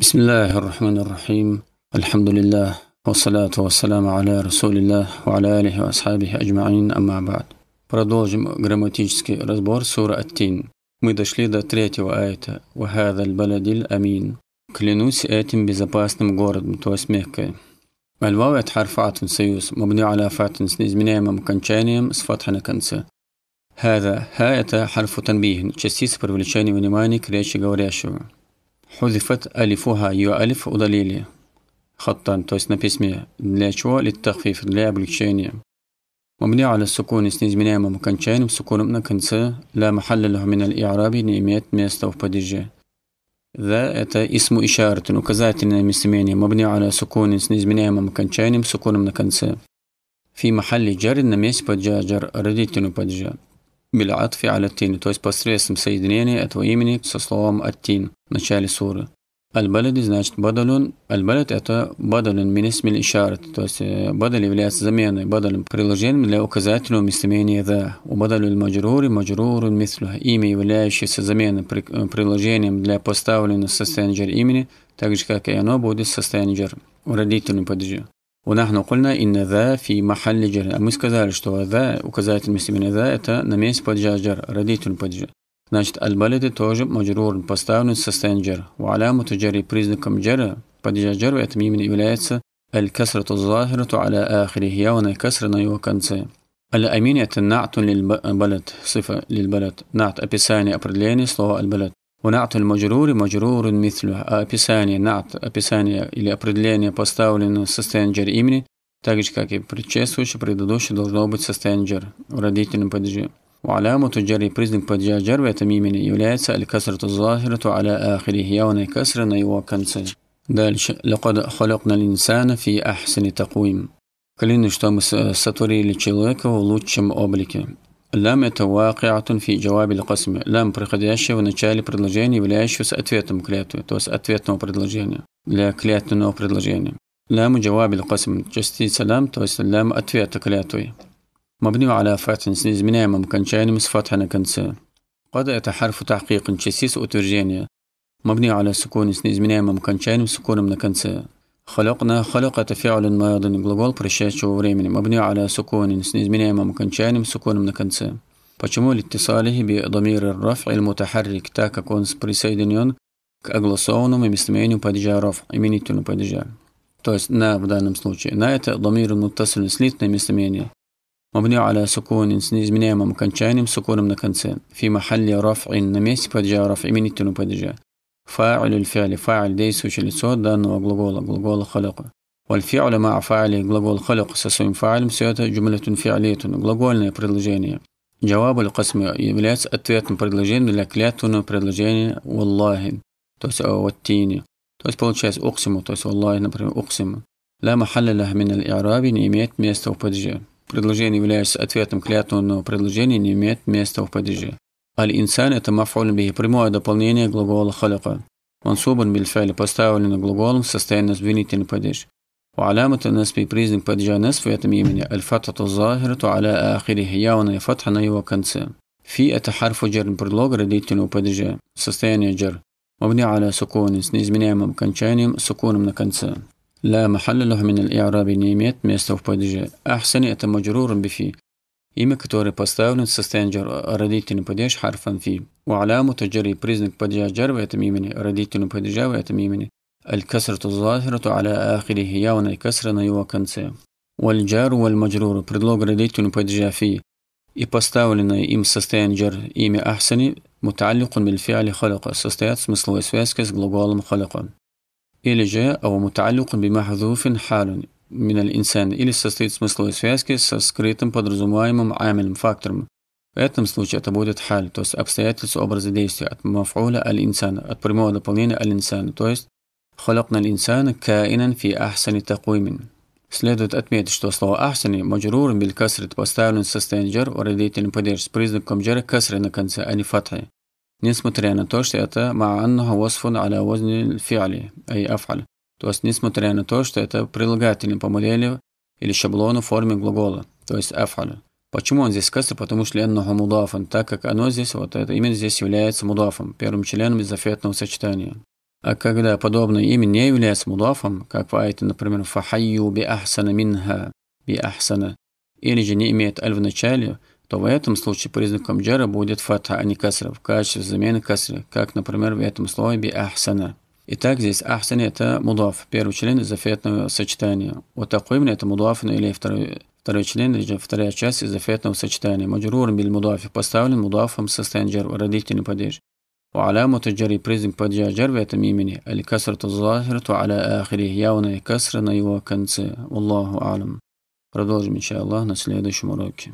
بسم الله الرحمن الرحيم الحمد لله والصلاة والسلام على رسول الله وعلى آله وأصحابه أجمعين أما بعد Продолжим грамматический разбор сура Аттин. Мы дошли до третьего аята. وهذا البلد الأمين. Клянусь этим безопасным городом, то есть Меккой. Аль-вау حرف это سيوس مبني على мабни с неизменяемым окончанием с فتح на конце. هذا «ха» – это харфу танбих, частица привлечения внимания к речи говорящего. حذفت ألفها يؤلف удалили خطا то есть на письме. Для чего? للتخفيف для облегчения. مبني على السكون с неизменяемым окончанием, сукуном на конце, لا محل له من الإعراب не имеет места в падеже. ذا это اسم إشارة указательное местоимение مبني على سكون с неизменяемым окончанием, сукуном на конце. في محل جر на месте падежа جر родительный падежа. биль-атфи аля-тин, то есть посредством соединения этого имени со словом аттин в начале суры. Аль-Балади значит бадалун. Аль-Балад это бадалун минисмиль ишарат. То есть э, бадал является заменой, бадалун приложением для указательного местоимения да. У бадалюль маджрури маджрурун мислю. Имя, являющееся заменой при э, приложением для поставленного состояния имени, так же как и оно будет состояние в родительном падеже. ونحن قلنا إن ذا في محل جر. Мы сказали, что ذا указательность именно ذا это на месте падежа جر, родитель падежа. Значит, аль-балиды тоже маджрур, поставлен в состояние джар. وعلامة جر признаком جر, падежа جر, это именно является الكسرة الظاهرة على آخره يونا كسر на его конце. الأمين это نعت للبلد صفة للبلد نعت описание определение слова البلد ونعت المجرور مجرور مثله. описание نعت описание или определение поставлено в состоянии джер имени, так же, как и предшествующее, предыдущее, должно быть состояние جر в родительном падеже. وعلامة جر признак падежа جر в этом имени является الكسرة الظاهرة على آخره явная кесра на его конце. Дальше. لقد خلقنا الإنسان في أحسن تقويم. Клянусь, что мы сотворили человека в лучшем облике. Лам – это вакиатун фи джаваби касме. Лам, приходящее в начале предложения, являющегося ответом клятвы, то есть ответного предложения, для клятвенного предложения. Лам джаваби касм частица лам, то есть лам ответа клятвы. مبني على فتح с неизменяемым окончанием с فتح на конце. قد это حرف تحقيق частица утверждения. مبني على سكون с неизменяемым окончанием с суконом на конце. خلقنا خلق это фиалин маядан глагол прощающего времени, مبني على سكون с неизменяемым окончанием سكونом на конце. Почему литтисалихи بضمير الرفع المتحرك так как он присоединен к огласованному местоимению падежа رفع именительному падежа. То есть на в данном случае. На это ضمير муттасилин слитное местоимение. مبني على سكون с неизменяемым окончанием, سكونом на конце. في محل رفع на месте падежа رفع именительного падежа. Фа'уль фиали фа'аль действующее лицо данного глагола, глагола халяка. Вальфи'уля ма фа'али глагол халяка со своим фа'алем, все это джумлятун фи'алитун, глагольное предложение. Джаваб аль касми является ответным предложением для клятвенного предложения «Валлахи», то есть «Ваттини». То есть получается «Уксиму», то есть «Валлахи», например, «Уксиму». «Ла махаллалах мин аль-Ираби» не имеет места в падеже. Предложение является ответом клятвенного предложения не имеет места в падеже. Аль-инсан – это мафуль би, прямое дополнение глагола халака. Мансубан бильфель поставлен глаголом в состоянии обвинительный падеж. У аламата нас би признак падежа нас в этом имени аль الفتحة الظاهرة على آخره явная фатха на его конце. Фи – это харфу джерн предлог родительного падежа состояние джер. Мабни аля сукуни с неизменяемым окончанием сукуном на конце. لا محل له من الإعراب не ميستوف места أحسن это مجرور بفي име который поставлен в состоянии родительного падеж харфан фи. وعلامة جري بريزنك падежа جر в этом имени, родительного падежа в этом имени. الكسرة الظاهرة على آخره явно и кесра на его конце. والجار والمجرور предлог родительного падежа фи и поставленное им состояние جر имя أحسن متعلق بالفعل خلق состоят смысловой связки с глаголом خلق. или же أو متعلق بمحذوف حال من الإنسان или состоит в смысловой связке со скрытым подразумеваемым عامлем, фактором. В этом случае это будет халь, то есть обстоятельства образа действия от мафуля аль-инсана, от прямого дополнения аль-инсана, то есть خلقنا الإنسان كائنا في أحسن تقويم. Следует отметить, что слово «ахсани» маджрур биль касрит поставлен в состояние джар родительный падеж с признаком джара касри на конце, а не фатхи. Несмотря на то, что это ма'анна васфун аля возни фиали, ай афаль. То есть, несмотря на то, что это прилагательное по модели или шаблону в форме глагола, то есть афаль. Почему он здесь каср? Потому что ленного мудафан, так как оно здесь, вот это имя здесь является мудафом, первым членом изофетного сочетания. А когда подобное имя не является мудафом, как в айте, например, «фахайю би ахсана минха би ахсана», или же не имеет аль в начале, то в этом случае признаком джара будет фатха, а не касра, в качестве замены касра, как, например, в этом слове би ахсана. Итак, здесь ахсан это мудаф, первый член зафетного сочетания. Вот такой мне это мудаф ну, или второй, второй член, или вторая часть зафетного афетного сочетания. Маджрур биль мудафи поставлен мудафом со стенджер, родительный падеж. У وعلامة الجري بريزم بادجا جربة تميمني الكسرة الظاهرة аля ахри явная كسر на его конце والله алам. продолжим иншаллах на следующем уроке